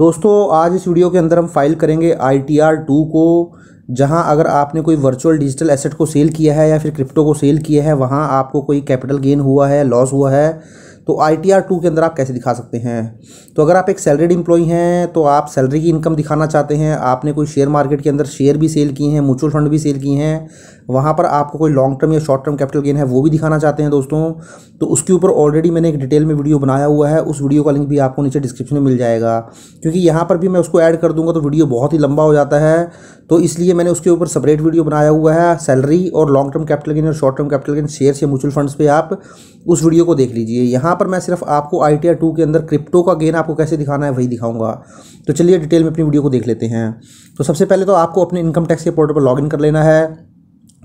दोस्तों आज इस वीडियो के अंदर हम फाइल करेंगे आई टी आर टू को जहां अगर आपने कोई वर्चुअल डिजिटल एसेट को सेल किया है या फिर क्रिप्टो को सेल किया है वहां आपको कोई कैपिटल गेन हुआ है लॉस हुआ है तो आई टी आर टू के अंदर आप कैसे दिखा सकते हैं तो अगर आप एक सैलरीड इम्प्लॉई हैं तो आप सैलरी की इनकम दिखाना चाहते हैं आपने कोई शेयर मार्केट के अंदर शेयर भी सेल किए हैं म्यूचुअल फंड भी सेल किए हैं वहाँ पर आपको कोई लॉन्ग टर्म या शॉर्ट टर्म कैपिटल गेन है वो भी दिखाना चाहते हैं दोस्तों तो उसके ऊपर ऑलरेडी मैंने एक डिटेल में वीडियो बनाया हुआ है उस वीडियो का लिंक भी आपको नीचे डिस्क्रिप्शन में मिल जाएगा क्योंकि यहाँ पर भी मैं उसको ऐड कर दूंगा तो वीडियो बहुत ही लंबा हो जाता है तो इसलिए मैंने उसके ऊपर सेपरेट वीडियो बनाया हुआ है सैलरी और लॉन्ग टर्म कैपिटल गेन और short term capital gain shares या म्यूचुअल फंड्स पर आप उस वीडियो को देख लीजिए यहाँ यहाँ पर मैं सिर्फ आपको आई टी के अंदर क्रिप्टो का गेन आपको कैसे दिखाना है वही दिखाऊंगा तो चलिए डिटेल में अपनी वीडियो को देख लेते हैं तो सबसे पहले तो आपको अपने इनकम टैक्स के पोर्टल पर लॉगिन कर लेना है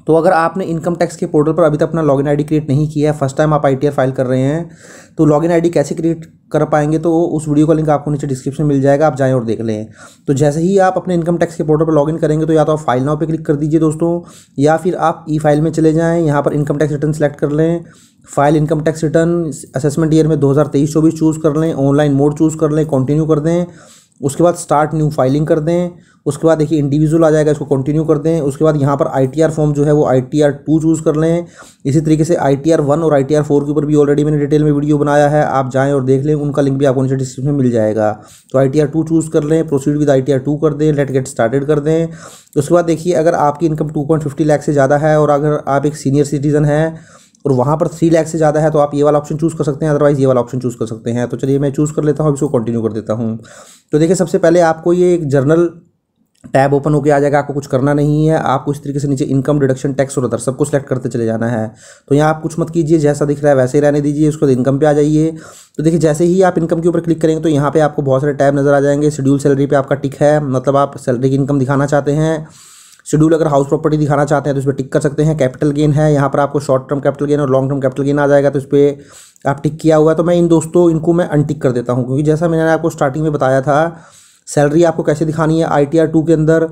तो अगर आपने इनकम टैक्स के पोर्टल पर अभी तक अपना लॉगिन आईडी क्रिएट नहीं किया है फर्स्ट टाइम आप आईटीआर फाइल कर रहे हैं तो लॉगिन आईडी कैसे क्रिएट कर पाएंगे तो उस वीडियो का लिंक आपको नीचे डिस्क्रिप्शन मिल जाएगा आप जाएं और देख लें तो जैसे ही आप अपने इनकम टैक्स के पोर्टल पर लॉगिन करेंगे तो या तो आप फाइल नाव पर क्लिक कर दीजिए दोस्तों या फिर आप ई फाइल में चले जाएँ यहाँ पर इनकम टैक्स रिटर्न सेलेक्ट कर लें file income tax return assessment year में दो हज़ार चूज़ कर लें ऑनलाइन मोड चूज़ कर लें कंटिन्यू कर दें उसके बाद स्टार्ट न्यू फाइलिंग कर दें उसके बाद देखिए इंडिविजुअल आ जाएगा इसको कंटिन्यू कर दें उसके बाद यहाँ पर आई फॉर्म जो है वो आई टी टू चूज़ कर लें इसी तरीके से आई टी वन और आई टी फोर के ऊपर भी ऑलरेडी मैंने डिटेल में वीडियो बनाया है आप जाएँ और देख लें उनका लिंक भी आपको नीचे डिस्क्रिप्शन में मिल जाएगा तो आई टी चूज़ कर लें प्रोसीड विद आई टी कर दें लेट गेट स्टार्टेड कर दें उसके बाद देखिए अगर आपकी इनकम टू पॉइंट फिफ्टी से ज़्यादा है और अगर आप एक सीनियर सिटीज़न हैं और वहाँ पर थ्री लैख से ज़्यादा है तो आप ये वाला ऑप्शन चूज़ कर सकते हैं अदरवाइज़ ये वाला ऑप्शन चूज़ कर सकते हैं तो चलिए मैं चूज़ कर लेता हूँ इसको कंटिन्यू कर देता हूँ तो देखिए सबसे पहले आपको ये एक जर्नल टैब ओपन होकर आ जाएगा आपको कुछ करना नहीं है आपको इस तरीके से नीचे इनकम डिडक्शन टैक्स और अदर सबको सेलेक्ट करते चले जाना है तो यहाँ आप कुछ मत कीजिए जैसा दिख रहा है वैसे ही रहने दीजिए उसके बाद इनकम पे आ जाइए तो देखिए जैसे ही आप इनकम के ऊपर क्लिक करेंगे तो यहाँ पे आपको बहुत सारे टैब नज़र आ जाएंगे शेड्यूल सैलरी पर आपका टिक है मतलब आप सैलरी की इनकम दिखाना चाहते हैं शेड्यूल अगर हाउस प्रॉपर्टी दिखाना चाहते हैं तो इस पर टिक कर सकते हैं कैपिटल गेन है यहाँ पर आपको शॉर्ट टर्म कैपिटल गेन और लॉन्ग टर्म कैपिटल गेन आ जाएगा तो इस पर आप टिक किया हुआ है तो मैं इन दोस्तों इनको मैं अनटिक कर देता हूँ क्योंकि जैसा मैंने आपको स्टार्टिंग में बताया था सैलरी आपको कैसे दिखानी है आई टी आर टू के अंदर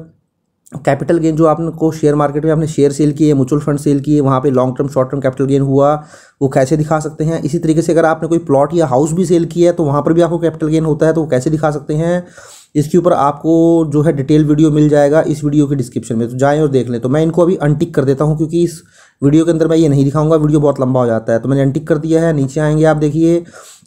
कैपिटल गेन जो आपको शेयर मार्केट में आपने शेयर सेल किए म्यूचुअल फंड सेल किए वहाँ पे long term short term capital gain हुआ वो कैसे दिखा सकते हैं इसी तरीके से अगर आपने कोई प्लॉट या हाउस भी सेल किया है तो वहाँ पर भी आपको कैपिटल गेन होता है तो वो कैसे दिखा सकते हैं इसके ऊपर आपको जो है डिटेल वीडियो मिल जाएगा इस वीडियो के डिस्क्रिप्शन में तो जाएँ और देख लें तो मैं इनको अभी अनटिक कर देता हूँ क्योंकि इस वीडियो के अंदर मैं ये नहीं दिखाऊंगा वीडियो बहुत लंबा हो जाता है तो मैंने अनटिक कर दिया है नीचे आएंगे आप देखिए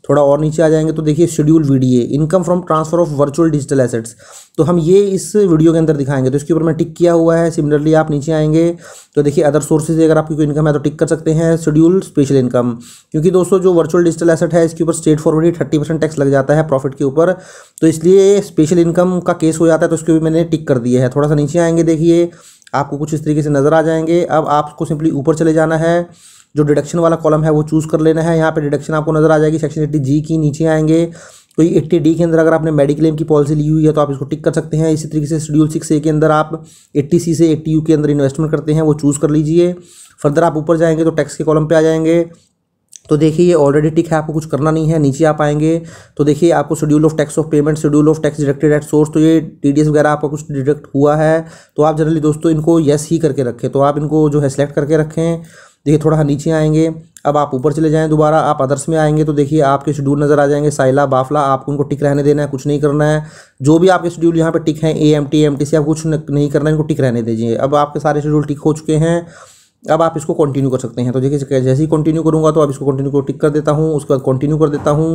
थोड़ा और नीचे आ जाएंगे तो देखिए schedule VDA income from transfer of virtual digital assets तो हम ये इस वीडियो के अंदर दिखाएंगे तो इसके ऊपर मैं टिक किया हुआ है सिमिलरली आप नीचे आएंगे तो देखिए अदर सोर्सेज अगर आपकी कोई इनकम है तो टिक कर सकते हैं शेड्यूल स्पेशल इनकम क्योंकि दोस्तों जो वर्चुअल डिजिटल एसेट है इसके ऊपर straight forward thirty percent tax लग जाता है प्रॉफिट के ऊपर तो इसलिए स्पेशल इनकम का केस हो जाता है तो उसके भी मैंने टिक कर दिया है थोड़ा सा नीचे आएंगे देखिए आपको कुछ इस तरीके से नज़र आ जाएंगे अब आपको सिंपली ऊपर चले जाना है जो डिडक्शन वाला कॉलम है वो चूज़ कर लेना है यहाँ पे डिडक्शन आपको नजर आ जाएगी सेक्शन एट्टी जी की नीचे आएंगे तो ये एट्टी डी के अंदर अगर आपने मेडिक्लेम की पॉलिसी ली हुई है तो आप इसको टिक कर सकते हैं इसी तरीके से शेड्यूल सिक्स ए के अंदर आप एट्टी सी से एट्टी यू के अंदर इन्वेस्टमेंट करते हैं वो चूज़ कर लीजिए फर्दर आप ऊपर जाएंगे तो टैक्स के कॉलम पर आ जाएंगे तो देखिए ये ऑलरेडी टिक है आपको कुछ करना नहीं है नीचे आप आएंगे तो देखिए आपको schedule of tax of payment schedule of tax deducted at source तो ये टीडीएस वगैरह आपका कुछ डिडक्ट हुआ है तो आप जनरली दोस्तों इनको यस ही करके रखें तो आप इनको जो है सेलेक्ट करके रखें देखिए थोड़ा नीचे आएंगे अब आप ऊपर चले जाएं दोबारा आप अदर्स में आएंगे तो देखिए आपके शेड्यूल नज़र आ जाएंगे साइला बाफला आपको उनको टिक रहने देना है कुछ नहीं करना है जो भी आपके शेड्यूल यहाँ पे टिक हैं A M T M T C आप कुछ नहीं करना है इनको टिक रहने दीजिए अब आपके सारे शेड्यूल टिक हो चुके हैं अब आप इसको कंटिन्यू कर सकते हैं तो देखिए जैसे ही कंटिन्यू करूँगा तो आप इसको कंटिन्यू को टिक कर देता हूँ उसके बाद कंटिन्यू कर देता हूँ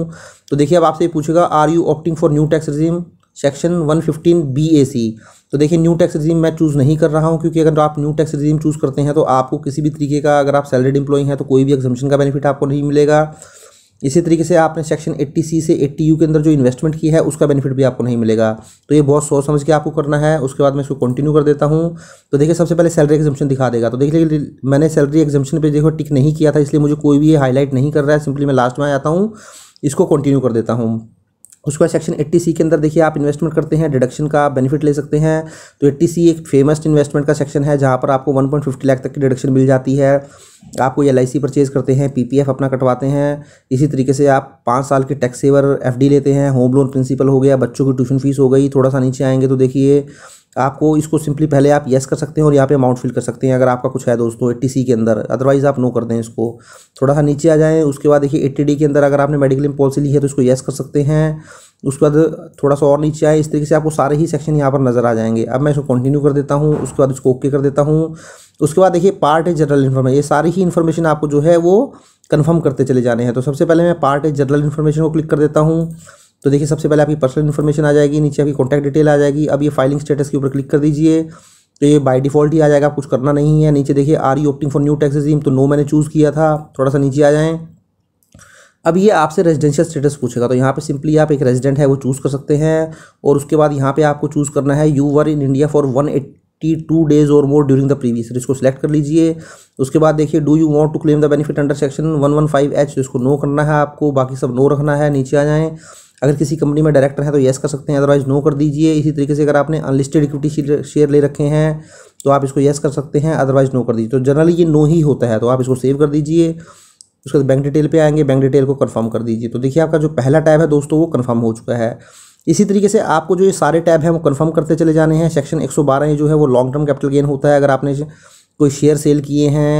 तो देखिए अब आपसे पूछेगा are you opting for new tax regime section 115 C तो देखिए न्यू टैक्स रिजीम मैं चूज़ नहीं कर रहा हूँ क्योंकि अगर आप न्यू टैक्स रिजीम चूज़ करते हैं तो आपको किसी भी तरीके का अगर आप सैलरीड इंप्लॉई हैं तो कोई भी एग्जामेशन का बेनिफिट आपको नहीं मिलेगा इसी तरीके से आपने सेक्शन 80 सी से 80 यू के अंदर जो इन्वेस्टमेंट की है उसका बेनिफिट भी आपको नहीं मिलेगा तो ये बहुत सोच समझ के आपको करना है उसके बाद मैं इसको कंटिन्यू कर देता हूँ तो देखिए सबसे पहले सैलरी एग्जामेशन दिखा देगा तो देखिए मैंने सैलरी एग्जामेशन पे देखो टिक नहीं किया था इसलिए मुझे कोई भी हाईलाइट नहीं कर रहा है सिंपली मैं लास्ट में आ जाता हूँ इसको कंटिन्यू कर देता हूँ उसके बाद सेक्शन 80 सी के अंदर देखिए आप इन्वेस्टमेंट करते हैं डिडक्शन का बेनिफिट ले सकते हैं तो 80 सी एक फेमस इन्वेस्टमेंट का सेक्शन है जहाँ पर आपको 1.50 लाख तक की डिडक्शन मिल जाती है आपको एल आई परचेज करते हैं पीपीएफ अपना कटवाते हैं इसी तरीके से आप पाँच साल के टैक्स सेवर एफ लेते हैं होम लोन प्रिंसिपल हो गया बच्चों की ट्यूशन फीस हो गई थोड़ा सा नीचे आएंगे तो देखिए आपको इसको सिंपली पहले आप येस कर सकते हैं और यहाँ पे अमाउंट फिल कर सकते हैं अगर आपका कुछ है दोस्तों एट्टी सी के अंदर अदरवाइज़ आप नो कर दें इसको थोड़ा सा नीचे आ जाएँ उसके बाद देखिए एट्टी डी के अंदर अगर आपने मेडिक्लेम पॉलिसी ली है तो इसको येस कर सकते हैं उसके बाद थोड़ा सा और नीचे आए इस तरीके से आपको सारे ही सेक्शन यहाँ पर नजर आ जाएंगे अब मैं इसको कंटिन्यू कर देता हूँ उसके बाद इसको ओके कर देता हूँ उसके बाद देखिए पार्ट है जनरल इन्फॉर्मेशन ये सारी ही इन्फॉर्मेशन आपको जो है वो कन्फर्म करते चले जाने हैं तो सबसे पहले मैं पार्ट है जनरल इन्फॉर्मेशन को क्लिक कर देता हूँ तो देखिए सबसे पहले आपकी पर्सनल इन्फॉर्मेशन आ जाएगी नीचे आपकी कॉन्टैक्ट डिटेल आ जाएगी अब ये फाइलिंग स्टेटस के ऊपर क्लिक कर दीजिए तो ये बाय डिफ़ॉल्ट ही आ जाएगा कुछ करना नहीं है नीचे देखिए are you opting for new tax regime तो नो मैंने चूज़ किया था थोड़ा सा नीचे आ जाएँ अब ये आपसे रेजिडेंशियल स्टेटस पूछेगा तो यहाँ पे सिंपली आप एक रेजिडेंट है वो चूज़ कर सकते हैं और उसके बाद यहाँ पे आपको चूज़ करना है you were in India for one eighty two days और मोर ड्यूरिंग द प्रीवियस इसको सिलेक्ट कर लीजिए उसके बाद देखिए do you want to claim the benefit under section one one five H तो इसको नो करना है आपको बाकी सब नो रखना है नीचे आ जाएँ अगर किसी कंपनी में डायरेक्टर है तो येस कर सकते हैं अदरवाइज नो कर दीजिए इसी तरीके से अगर आपने अनलिस्टेड इक्विटी शेयर ले रखे हैं तो आप इसको येस कर सकते हैं अदरवाइज नो कर दीजिए तो जनरली ये नो ही होता है तो आप इसको सेव कर दीजिए उसके बाद बैंक डिटेल पे आएंगे बैंक डिटेल को कंफर्म कर दीजिए तो देखिए आपका जो पहला टैब है दोस्तों वो कंफर्म हो चुका है इसी तरीके से आपको जो ये सारे टैब हैं वो कंफर्म करते चले जाने हैं सेक्शन 112 जो है वो लॉन्ग टर्म कैपिटल गेन होता है अगर आपने कोई शेयर सेल किए हैं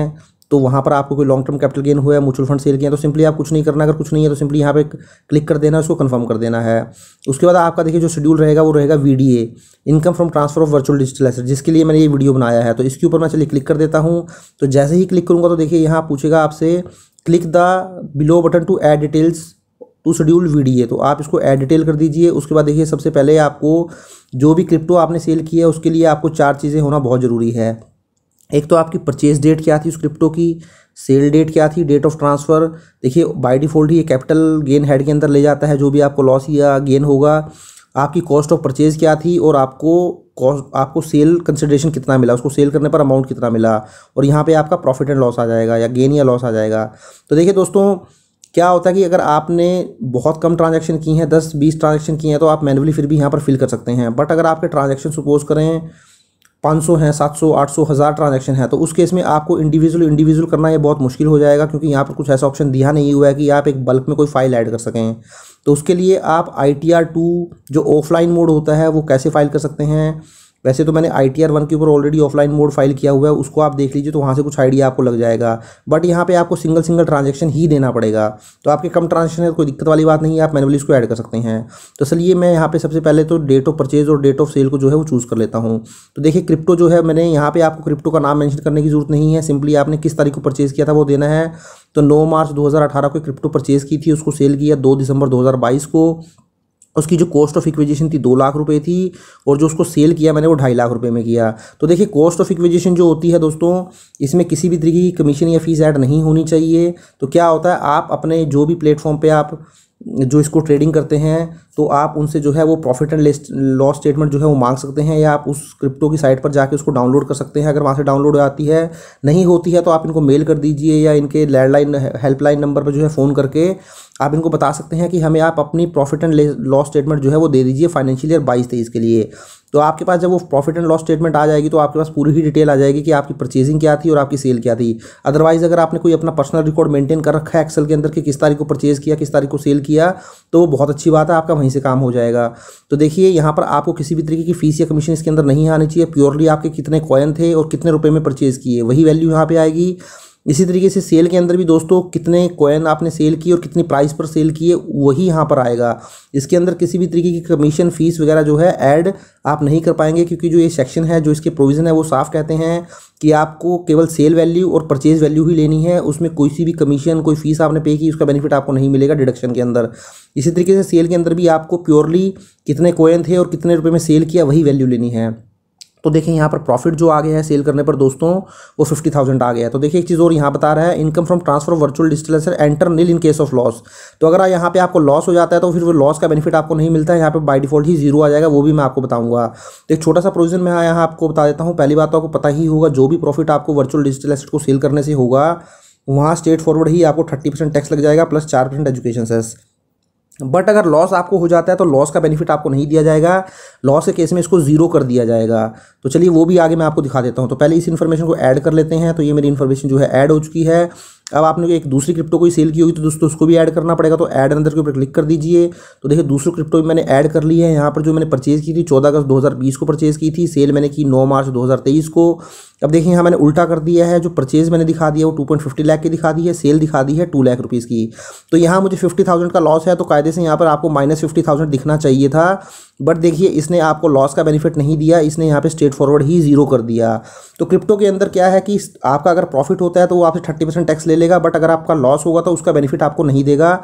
तो वहाँ पर आपको कोई लॉन्ग टर्म कैपिटल गेन हुआ है म्यूचुअल फंड सेल किया तो सिंपली आप कुछ नहीं करना अगर कुछ नहीं है तो सिंपली यहाँ पे क्लिक कर देना उसको कंफर्म कर देना है उसके बाद आपका देखिए जो शेड्यूल रहेगा वो रहेगा V income from transfer of virtual digital asset जिसके लिए मैंने ये वीडियो बनाया है तो इसके ऊपर मैं चलिए क्लिक कर देता हूँ तो जैसे ही क्लिक करूँगा तो देखिए यहाँ पूछेगा आपसे click the below button to add details to schedule V तो आप इसको एड डिटेल कर दीजिए उसके बाद देखिए सबसे पहले आपको जो भी क्रिप्टो आपने सेल किया है उसके लिए आपको चार चीज़ें होना बहुत ज़रूरी है एक तो आपकी परचेज डेट क्या थी उस क्रिप्टो की सेल डेट क्या थी डेट ऑफ ट्रांसफ़र देखिए बाय डिफ़ॉल्ट ये कैपिटल गेन हेड के अंदर ले जाता है जो भी आपको लॉस या गेन होगा आपकी कॉस्ट ऑफ परचेज़ क्या थी और आपको कॉस्ट आपको सेल कंसिडरेशन कितना मिला उसको सेल करने पर अमाउंट कितना मिला और यहाँ पे आपका प्रॉफिट एंड लॉस आ जाएगा या गेन या लॉस आ जाएगा तो देखिए दोस्तों क्या होता है कि अगर आपने बहुत कम ट्रांजेक्शन की हैं दस बीस ट्रांजेक्शन की हैं तो आप मैनुअली फिर भी यहाँ पर फिल कर सकते हैं बट अगर आपके ट्रांजेक्शन सपोज करें पाँच सौ हैं सात सौ आठ सौ हज़ार ट्रांजेक्शन है तो उस केस में आपको इंडिविजुअल इंडिविजुअल करना ये बहुत मुश्किल हो जाएगा क्योंकि यहाँ पर कुछ ऐसा ऑप्शन दिया नहीं हुआ है कि आप एक बल्क में कोई फाइल ऐड कर सकें तो उसके लिए आप आई टी आर टू जो ऑफलाइन मोड होता है वो कैसे फाइल कर सकते हैं वैसे तो मैंने आई टी आर वन के ऊपर ऑलरेडी ऑफलाइन मोड फाइल किया हुआ है उसको आप देख लीजिए तो वहाँ से कुछ आइडिया आपको लग जाएगा बट यहाँ पे आपको सिंगल सिंगल ट्रांजेक्शन ही देना पड़ेगा तो आपके कम ट्रांजेक्शन है कोई दिक्कत वाली बात नहीं है आप मैनुअली इसको ऐड कर सकते हैं तो ये मैं यहाँ पे सबसे पहले तो डेट ऑफ परचेज और डेट ऑफ सेल को जो है वो चूज़ कर लेता हूँ तो देखिए क्रिप्टो जो है मैंने यहाँ पर आपको क्रिप्टो का नाम मैंशन करने की जरूरत नहीं है सिंपली आपने किस तारीख को परचेज़ किया था वो देना है तो नौ मार्च दो को क्रिप्टो परचेज़ की थी उसको सेल किया दो दिसंबर दो को उसकी जो कॉस्ट ऑफ इक्विजिशन थी दो लाख रुपए थी और जो उसको सेल किया मैंने वो ढाई लाख रुपए में किया तो देखिए कॉस्ट ऑफ इक्विजिशन जो होती है दोस्तों इसमें किसी भी तरीके की कमीशन या फीस ऐड नहीं होनी चाहिए तो क्या होता है आप अपने जो भी प्लेटफॉर्म पर आप जो इसको ट्रेडिंग करते हैं तो आप उनसे जो है वो प्रॉफिट एंड लॉस स्टेटमेंट जो है वो मांग सकते हैं या आप उस क्रिप्टो की साइट पर जाके उसको डाउनलोड कर सकते हैं अगर वहाँ से डाउनलोड आती है नहीं होती है तो आप इनको मेल कर दीजिए या इनके लैंडलाइन हेल्पलाइन नंबर पर जो है फ़ोन करके आप इनको बता सकते हैं कि हमें आप अपनी प्रॉफिट एंड लॉस स्टेटमेंट जो है वो दे दीजिए फाइनेंशियल ईयर बाईस तेईस के लिए तो आपके पास जब वो प्रॉफिट एंड लॉस स्टेटमेंट आ जाएगी तो आपके पास पूरी ही डिटेल आ जाएगी कि आपकी परचेजिंग क्या थी और आपकी सेल क्या थी अदरवाइज़ अगर आपने कोई अपना पर्सनल रिकॉर्ड मेंटेन कर रखा है एक्सेल के अंदर कि किस तारीख को परचेज़ किया किस तारीख को सेल किया तो वो बहुत अच्छी बात है आपका वहीं से काम हो जाएगा तो देखिए यहाँ पर आपको किसी भी तरीके की फीस या कमीशन इसके अंदर नहीं आनी चाहिए प्योरली आपके कितने कॉयन थे और कितने रुपये में परचेज़ किए वही वैल्यू यहाँ पर आएगी इसी तरीके से सेल के अंदर भी दोस्तों कितने कॉइन आपने सेल की और कितनी प्राइस पर सेल की है वही यहाँ पर आएगा इसके अंदर किसी भी तरीके की कमीशन फीस वगैरह जो है ऐड आप नहीं कर पाएंगे क्योंकि जो ये सेक्शन है जो इसके प्रोविज़न है वो साफ कहते हैं कि आपको केवल सेल वैल्यू और परचेज वैल्यू ही लेनी है उसमें कोई सी भी कमीशन कोई फीस आपने पे की उसका बेनिफिट आपको नहीं मिलेगा डिडक्शन के अंदर इसी तरीके से सेल के अंदर भी आपको प्योरली कितने कोयन थे और कितने रुपये में सेल किया वही वैल्यू लेनी है तो देखिए यहाँ पर प्रॉफिट जो आ गया है सेल करने पर दोस्तों वो फिफ्टी थाउजेंड आ गया है तो देखिए एक चीज़ और यहाँ बता रहा है इनकम फ्रॉम ट्रांसफर वर्चुअल डिस्टिलेसर enter nil in case of loss तो अगर यहाँ पे आपको लॉस हो जाता है तो फिर वो लॉस का बेनिफिट आपको नहीं मिलता है यहाँ पर बाई डिफॉल्ट ही जीरो आ जाएगा वो भी मैं आपको बताऊँगा तो एक छोटा सा प्रोविजन मैं यहाँ आपको बता देता हूँ पहली बात तो आपको पता ही होगा जो भी प्रॉफिट आपको वर्चुअल डिजिटल एसेट को सेल करने से होगा वहाँ स्टेट फॉरवर्ड ही आपको थर्टी परसेंट टैक्स लग जाएगा प्लस चार परसेंट एजुकेशन सेस बट अगर लॉस आपको हो जाता है तो लॉस का बेनिफिट आपको नहीं दिया जाएगा लॉस के केस में इसको जीरो कर दिया जाएगा तो चलिए वो भी आगे मैं आपको दिखा देता हूँ तो पहले इस इन्फॉर्मेशन को ऐड कर लेते हैं तो ये मेरी इन्फॉर्मेशन जो है ऐड हो चुकी है अब आपने एक दूसरी क्रिप्टो कोई सेल की होगी तो दोस्तों उसको भी ऐड करना पड़ेगा तो ऐड अंदर के ऊपर क्लिक कर दीजिए तो देखिए दूसरी क्रिप्टो भी मैंने ऐड कर ली है यहाँ पर जो मैंने परचेज़ की थी चौदह अगस्त 2020 को परचेज़ की थी सेल मैंने की नौ मार्च 2023 को अब देखिए यहाँ मैंने उल्टा कर दिया है जो परचेज़ मैंने दिखा दिया वो टू पॉइंट फिफ्टी लाख की दिखा दी है सेल दिखा दी है टू लाख रुपीज़ की तो यहाँ मुझे फिफ्टी थाउजेंड का लॉस है तो कायदे से यहाँ पर आपको माइनस फिफ्टी थाउजेंड दिखना चाहिए था बट देखिए इसने आपको लॉस का बेनिफिट नहीं दिया इसने यहाँ पे स्ट्रेट फॉरवर्ड ही जीरो कर दिया तो क्रिप्टो के अंदर क्या है कि आपका अगर प्रॉफिट होता है तो वो आपसे थर्टी परसेंट टैक्स ले लेगा बट अगर आपका लॉस होगा तो उसका बेनिफिट आपको नहीं देगा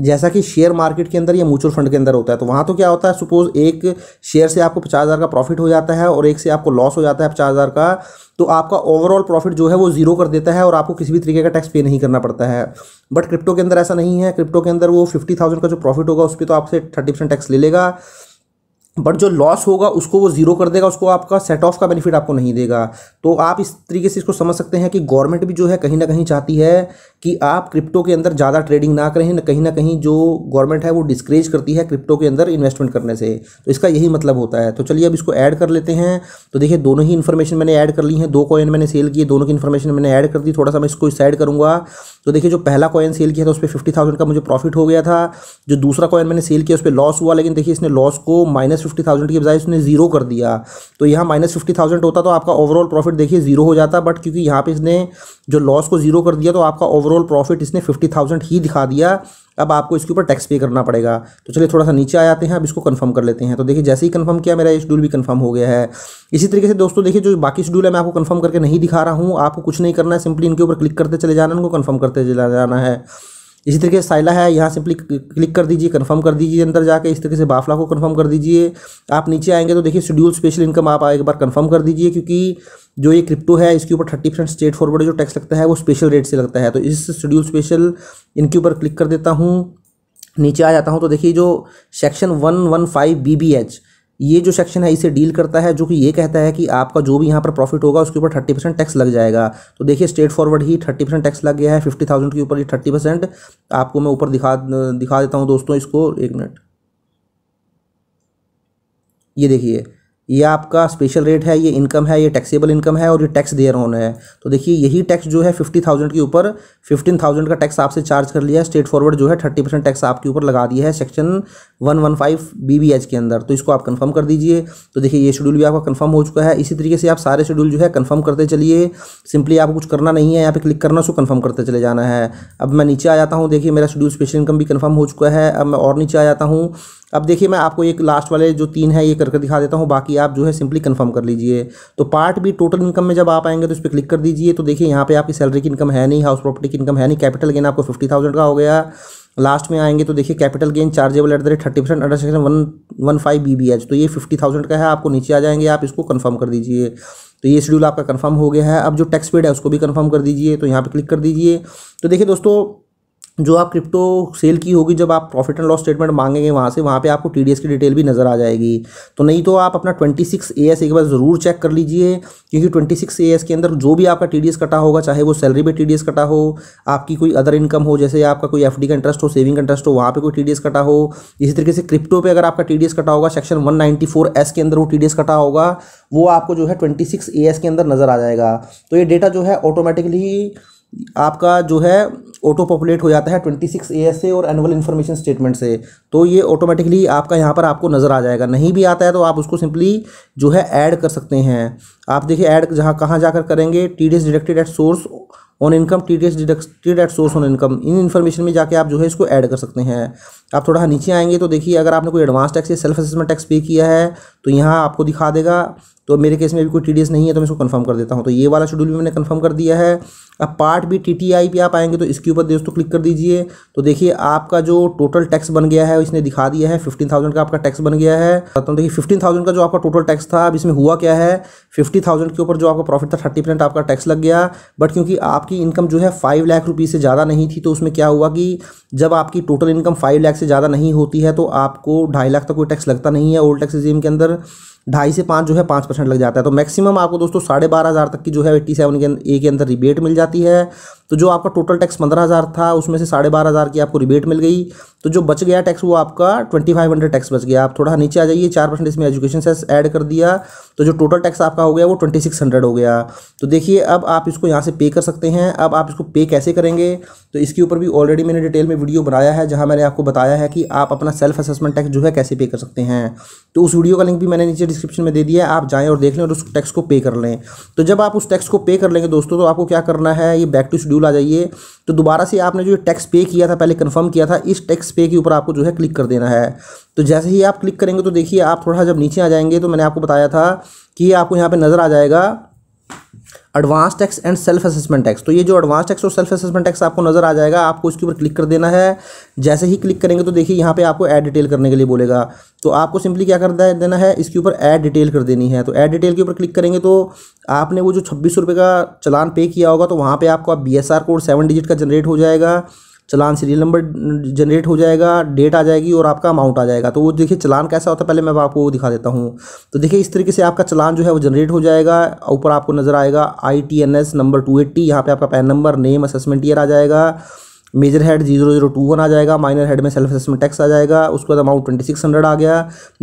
जैसा कि शेयर मार्केट के अंदर या म्यूचुअल फंड के अंदर होता है तो वहाँ तो क्या होता है सपोज एक शेयर से आपको पचास हज़ार का प्रॉफिट हो जाता है और एक से आपको लॉस हो जाता है पचास हज़ार का तो आपका ओवरऑल प्रॉफिट जो है वो जीरो कर देता है और आपको किसी भी तरीके का टैक्स पे नहीं करना पड़ता है बट क्रिप्टो के अंदर ऐसा नहीं है क्रिप्टो के अंदर वो फिफ्टी थाउजेंड का जो प्रॉफिट होगा उस पर तो आपसे थर्टी परसेंट टैक्स ले लेगा बट जो लॉस होगा उसको वो जीरो कर देगा उसको आपका सेट ऑफ का बेनिफिट आपको नहीं देगा तो आप इस तरीके से इसको समझ सकते हैं कि गवर्नमेंट भी जो है कहीं ना कहीं चाहती है कि आप क्रिप्टो के अंदर ज़्यादा ट्रेडिंग ना करें कहीं ना कहीं जो गवर्नमेंट है वो डिस्करेज करती है क्रिप्टो के अंदर इन्वेस्टमेंट करने से तो इसका यही मतलब होता है तो चलिए अब इसको ऐड कर लेते हैं तो देखिए दोनों ही इन्फॉर्मेशन मैंने ऐड कर ली है दो कॉइन मैंने सेल किए दोनों की इन्फॉर्मेशन मैंने ऐड कर दी थोड़ा सा मैं इसको साइड करूँगा तो देखिए जो पहला कॉइन सेल किया था उस पर फिफ्टी का मुझे प्रॉफिट हो गया था जो दूसरा कॉइन मैंने सेल किया उस पर लॉस हुआ लेकिन देखिए इसने लॉस को माइनस फिफ्टी थाउजेंड की बजाय उसने जीरो कर दिया तो यहाँ माइनस फिफ्टी थाउजेंड होता तो आपका ओवरऑल प्रॉफिट देखिए जीरो हो जाता बट क्योंकि यहाँ पे इसने जो लॉस को जीरो कर दिया तो आपका ओवरऑल प्रॉफिट इसने फिफ्टी थाउजेंड ही दिखा दिया अब आपको इसके ऊपर टैक्स पे करना पड़ेगा तो चलिए थोड़ा सा नीचे आ जाते हैं अब इसको कंफर्म कर लेते हैं तो देखिए जैसे ही कंफर्म किया मेरा शेड्यूल भी कंफर्म हो गया है इसी तरीके से दोस्तों देखिए जो बाकी शेड्यूल है मैं आपको कंफर्म करके नहीं दिखा रहा हूँ आपको कुछ नहीं करना है सिंपली इनके ऊपर क्लिक करते चले जाना है इनको कन्फर्म करते चले जाना है इसी तरीके से साइला है यहाँ सिंपली क्लिक कर दीजिए कंफर्म कर दीजिए अंदर जाके इस तरीके से बाफला को कंफर्म कर दीजिए आप नीचे आएंगे तो देखिए शेड्यूल स्पेशल इनकम आप एक बार कंफर्म कर दीजिए क्योंकि जो ये क्रिप्टो है इसके ऊपर थर्टी परसेंट स्टेट फॉरवर्ड जो टैक्स लगता है वो स्पेशल रेट से लगता है तो इस शेड्यूल स्पेशल इनके ऊपर क्लिक कर देता हूँ नीचे आ जाता हूँ तो देखिए जो section one one five B B H ये जो सेक्शन है इसे डील करता है जो कि ये कहता है कि आपका जो भी यहाँ पर प्रॉफिट होगा उसके ऊपर थर्टी परसेंट टैक्स लग जाएगा तो देखिए स्ट्रेट फॉरवर्ड ही थर्टी परसेंट टैक्स लग गया है फिफ्टी थाउजेंड के ऊपर ये थर्टी परसेंट आपको मैं ऊपर दिखा दिखा देता हूँ दोस्तों इसको एक मिनट ये देखिए ये आपका स्पेशल रेट है ये इनकम है ये टैक्सेबल इनकम है और ये टैक्स देयर होना है तो देखिए यही टैक्स जो है फिफ्टी थाउजेंड के ऊपर फिफ्टीन थाउजेंड का टैक्स आपसे चार्ज कर लिया है स्टेट फॉरवर्ड जो है थर्टी परसेंट टैक्स आपके ऊपर लगा दिया है section one one five B B H के अंदर तो इसको आप कन्फर्म कर दीजिए तो देखिए ये शेड्यूल भी आपका कन्फर्म हो चुका है इसी तरीके से आप सारे शेड्यूल जो है कन्फर्म करते चलिए सिंपली आपको कुछ करना नहीं है यहाँ पे क्लिक करना उसको कन्फर्म करते चले जाना है अब मैं नीचे आ जाता हूँ देखिए मेरा शेड्यूल स्पेशल इनकम भी कन्फर्म हो चुका है अब मैं और नीचे आ जाता हूँ अब देखिए मैं आपको एक लास्ट वाले जो तीन है ये करके दिखा देता हूँ बाकी आप जो है सिंपली कंफर्म कर लीजिए तो पार्ट भी टोटल इनकम में जब आप आएंगे तो इस पर क्लिक कर दीजिए तो देखिए यहाँ पे आपकी सैलरी की इनकम है नहीं हाउस प्रॉपर्टी की इनकम है नहीं कैपिटल गेन आपको फिफ्टी थाउजेंड का हो गया लास्ट में आएंगे तो देखिए capital gain chargeable at the rate thirty percent under section one one five B B H तो ये फिफ्टी थाउजेंड का है आपको नीचे आ जाएंगे आप इसको कन्फर्म कर दीजिए तो ये शेड्यूल आपका कन्फर्म हो गया है अब जो टैक्स पेड है उसको भी कन्फर्म कर दीजिए तो यहाँ पे क्लिक कर दीजिए तो देखिए दोस्तों जो आप क्रिप्टो सेल की होगी जब आप प्रॉफिट एंड लॉस स्टेटमेंट मांगेंगे वहाँ से वहाँ पे आपको टी की डिटेल भी नज़र आ जाएगी तो नहीं तो आप अपना 26 एस एक बार ज़रूर चेक कर लीजिए क्योंकि 26 एस के अंदर जो भी आपका टी कटा होगा चाहे वो सैलरी पे टी कटा हो आपकी कोई अदर इनकम हो जैसे आपका कोई एफ का इंटरेस्ट हो सेविंग का इंटरेस्ट हो वहाँ पर कोई टी कटा हो इसी तरीके से क्रिप्टो पर अगर आपका टी कटा होगा सेक्शन वन एस के अंदर वो टी कटा होगा वो आपको जो है ट्वेंटी सिक्स के अंदर नज़र आ जाएगा तो ये डेटा जो है ऑटोमेटिकली आपका जो है ऑटो पॉपुलेट हो जाता है ट्वेंटी सिक्स ए से और एनुअल इन्फॉर्मेशन स्टेटमेंट से तो ये ऑटोमेटिकली आपका यहाँ पर आपको नज़र आ जाएगा नहीं भी आता है तो आप उसको सिंपली जो है ऐड कर सकते हैं आप देखिए ऐड जहाँ कहाँ जाकर करेंगे T D S deducted at source on income T D S deducted at source on income in information में जाके आप जो है इसको ऐड कर सकते हैं आप थोड़ा नीचे आएंगे तो देखिए अगर आपने कोई एडवांस टैक्स या सेल्फ असेसमेंट टैक्स पे किया है तो यहाँ आपको दिखा देगा तो मेरे केस में भी कोई टी नहीं है तो मैं इसको कन्फर्म कर देता हूँ तो ये वाला शेड्यूल भी मैंने कन्फर्म कर दिया है अब part B T T I पे आप आएंगे तो इसके ऊपर दोस्तों क्लिक कर दीजिए तो देखिए आपका जो टोटल टैक्स बन गया है इसने दिखा दिया है फिफ्टीन थाउजेंड का आपका टैक्स बन गया है तो देखिए फिफ्टीन थाउजेंड का जो आपका टोटल टैक्स था अब इसमें हुआ क्या है फिफ्टी थाउजेंड के ऊपर जो आपका प्रॉफिट था थर्टी परसेंट आपका टैक्स लग गया बट क्योंकि आपकी इनकम जो है फाइव लाख रुपीज़ से ज़्यादा नहीं थी तो उसमें क्या हुआ कि जब आपकी टोटल इनकम फाइव लाख से ज़्यादा नहीं होती है तो आपको ढाई लाख तक कोई टैक्स लगता नहीं है ओल्ड टैक्स रिजीम के अंदर ढाई से पाँच जो है पाँच परसेंट लग जाता है तो मैक्सिमम आपको दोस्तों साढ़े बारह हज़ार तक की जो है एट्टी सेवन के ए के अंदर रिबेट मिल जाती जाती है तो जो आपका टोटल टैक्स पंद्रह हज़ार था उसमें से साढ़े बारह हज़ार की आपको रिबेट मिल गई तो जो बच गया टैक्स वो आपका ट्वेंटी फाइव हंड्रेड टैक्स बच गया आप थोड़ा नीचे आ जाइए चार परसेंट इसमें एजुकेशन सेस ऐड कर दिया तो जो टोटल टैक्स आपका हो गया वो ट्वेंटी सिक्स हंड्रेड हो गया तो देखिए अब आप इसको यहाँ से पे कर सकते हैं अब आप इसको पे कैसे करेंगे तो इसके ऊपर भी ऑलरेडी मैंने डिटेल में वीडियो बनाया है जहाँ मैंने आपको बताया है कि आप अपना सेल्फ असेसमेंट टैक्स जो है कैसे पे कर सकते हैं तो उस वीडियो का लिंक भी मैंने नीचे डिस्क्रिप्शन में दे दिया है आप जाएँ और देख लें और उस टैक्स को पे कर लें तो जब आप उस टैक्स को पे कर लेंगे दोस्तों तो आपको क्या करना है है ये बैक टू शेड्यूल आ जाइए तो दोबारा से आपने जो टैक्स पे किया था पहले कंफर्म किया था इस टैक्स पे के ऊपर आपको जो है क्लिक कर देना है तो जैसे ही आप क्लिक करेंगे तो देखिए आप थोड़ा जब नीचे आ जाएंगे तो मैंने आपको बताया था कि आपको यहाँ पर नज़र आ जाएगा advance tax and self assessment tax तो ये जो एडवांस टैक्स और सेल्फ असेसमेंट टैक्स आपको नजर आ जाएगा आपको इसके ऊपर क्लिक कर देना है जैसे ही क्लिक करेंगे तो देखिए यहाँ पे आपको ऐड डिटेल करने के लिए बोलेगा तो आपको सिंपली क्या कर देना है इसके ऊपर ऐड डिटेल कर देनी है तो ऐड डिटेल के ऊपर क्लिक करेंगे तो आपने वो जो छब्बीस का चलान पे किया होगा तो वहाँ पर आपको आप बी कोड सेवन डिजिट का जनरेट हो जाएगा चलान सीरियल नंबर जनरेट हो जाएगा डेट आ जाएगी और आपका अमाउंट आ जाएगा तो वो देखिए चलान कैसा होता है पहले मैं आपको वो दिखा देता हूँ तो देखिए इस तरीके से आपका चलान जो है वो जनरेट हो जाएगा ऊपर आपको नज़र आएगा I T N S number two eighty यहाँ पर आपका PAN number name assessment year आ जाएगा major head zero zero two one आ जाएगा माइनर हेड में सेल्फ असेसमेंट टैक्स आ जाएगा उसके बाद अमाउंट ट्वेंटी सिक्स हंड्रेड आ गया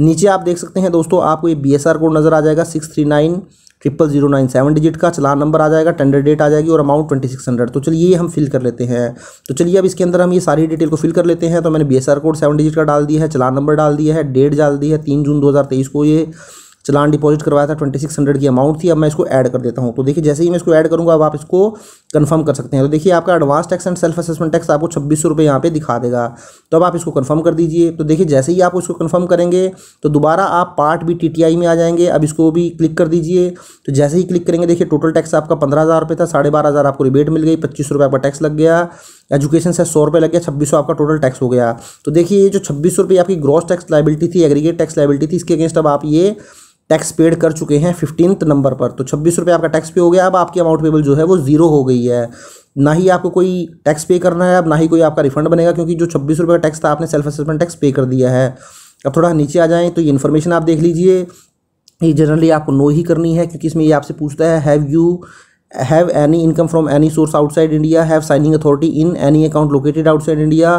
नीचे आप देख सकते हैं दोस्तों आपको ये बी एस आर कोड नज़र आ जाएगा six three nine triple zero nine seven digit का चलान नंबर आ जाएगा टेंडर डेट आ जाएगी और अमाउंट ट्वेंटी सिक्स हंड्रेड तो चलिए ये हम फिल कर लेते हैं तो चलिए अब इसके अंदर हम ये सारी डिटेल को फिल कर लेते हैं तो मैंने बी कोड सेवन डिजिट का डाल दिया है चलान नंबर डाल दिया है डेट डाल दी है तीन जून दो को ये चलान डिपॉजिट करवाया था ट्वेंटी सिक्स हंड्रेड की अमाउंट थी अब मैं इसको ऐड कर देता हूँ तो देखिए जैसे ही मैं इसको ऐड करूँगा अब आप इसको कन्फर्म कर सकते हैं तो देखिए आपका advance tax and self assessment tax आपको छब्बीस सौ रुपये यहाँ पर दिखा देगा तो अब आप इसको कन्फर्म कर दीजिए तो देखिए जैसे ही आप इसको कन्फर्म करेंगे तो दोबारा आप पार्ट भी टी में आ जाएंगे अब इसको भी क्लिक कर दीजिए तो जैसे ही क्लिक करेंगे देखिए टोटल टैक्स आपका पंद्रह हज़ार रुपये था साढ़े बारह हज़ार आपको रिबेट मिल गई पच्चीस रुपये आपका टैक्स लग गया एजुकेशन से सौ रुपये लग गया छब्बीस आपका टोटल टैक्स हो गया तो देखिए ये जो छब्बीस सौ आपकी ग्रॉस टैक्स लाइबिलिटी थी एग्रीगेट टैक्स लाइबिलिटी थी इसके अगेंस्ट अब आप ये टैक्स पेड कर चुके हैं फिफ्टींथ नंबर पर तो छब्बीस रुपये आपका टैक्स पे हो गया अब आपकी अमाउंट पेबल जो है वो जीरो हो गई है ना ही आपको कोई टैक्स पे करना है अब ना ही कोई आपका रिफंड बनेगा क्योंकि जो छब्बीस रुपये का टैक्स था आपने सेल्फ असेसमेंट टैक्स पे कर दिया है अब थोड़ा नीचे आ जाएँ तो ये इन्फॉर्मेशन आप देख लीजिए ये जनरली आपको नो ही करनी है क्योंकि इसमें ये आपसे पूछता है have you have any income from any source outside India have signing authority in any account located outside India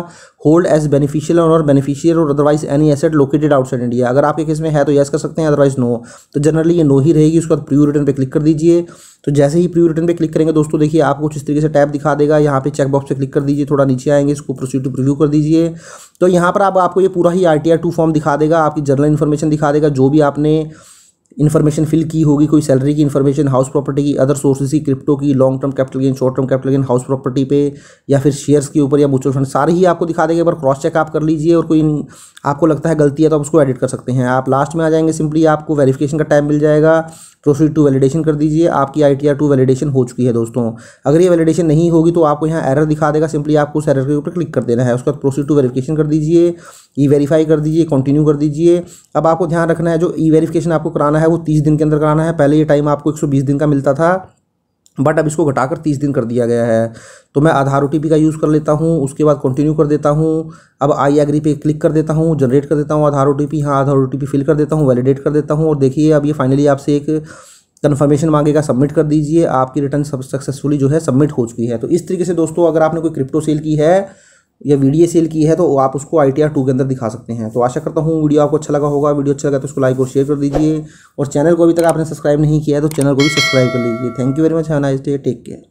hold as beneficial और बेनिफिशियर और otherwise any asset located outside India अगर आपके केस में है तो येस कर सकते हैं अदरवाइज नो तो जनरली ये नो ही रहेगी उसके बाद प्री रिटर्न पर क्लिक कर दीजिए तो जैसे ही प्री रिटर्न पर क्लिक करेंगे दोस्तों देखिए आपको कुछ इस तरीके से टैप दिखा देगा यहाँ पे चेकबॉक्स पर क्लिक कर दीजिए थोड़ा नीचे आएंगे इसको प्रोसीड टू प्रिव्यू कर दीजिए तो यहाँ पर आप आपको ये पूरा ही R T R two form दिखा देगा आपकी जनरल इन्फॉर्मेशन दिखा देगा जो भी आपने इन्फॉर्मेशन फिल की होगी कोई सैलरी की इन्फॉर्मेशन हाउस प्रॉपर्टी की अदर सोर्सेज की क्रिप्टो की long term capital gain short term capital gain house property पे या फिर शेयर्स के ऊपर या म्यूचुअल फंड सारे ही आपको दिखा देंगे एक बार क्रॉस चेक आप कर लीजिए और कोई आपको लगता है गलती है तो आप उसको एडिट कर सकते हैं आप लास्ट में आ जाएंगे सिंपली आपको वेरिफिकेशन का टाइम मिल जाएगा प्रोसीड टू वैलिडेशन कर दीजिए आपकी I T R two validation हो चुकी है दोस्तों अगर ये वैलिडेशन नहीं होगी तो आपको यहाँ एरर दिखा देगा सिंपली आपको उस एरर के ऊपर क्लिक कर देना है उसके बाद प्रोसीड टू वेरीफिकेशन कर दीजिए ई वेरीफाई कर दीजिए कंटिन्यू कर दीजिए अब आपको ध्यान रखना है जो ई वेरीफिकेशन आपको कराना है वो तीस दिन के अंदर कराना है पहले ये टाइम आपको एक सौ बीस दिन का मिलता था बट अब इसको घटाकर तीस दिन कर दिया गया है तो मैं आधार ओ का यूज़ कर लेता हूँ उसके बाद कंटिन्यू कर देता हूँ अब आई एग्री पे क्लिक कर देता हूँ जनरेट कर देता हूँ आधार ओ टी हाँ आधार ओ फिल कर देता हूँ वैलिडेट कर देता हूँ और देखिए अब ये फाइनली आपसे एक कन्फर्मेशन मांगेगा सबमिट कर दीजिए आपकी रिटर्न सब सक्सेसफुली जो है सबमिट हो चुकी है तो इस तरीके से दोस्तों अगर आपने कोई क्रिप्टो सेल की है या वीडियो सेल की है तो आप उसको आई टी आर टू के अंदर दिखा सकते हैं तो आशा करता हूँ वीडियो आपको अच्छा लगा होगा वीडियो अच्छा लगा तो उसको लाइक और शेयर कर दीजिए और चैनल को अभी तक आपने सब्सक्राइब नहीं किया है तो चैनल को भी सब्सक्राइब कर लीजिए thank you very much have nice day take care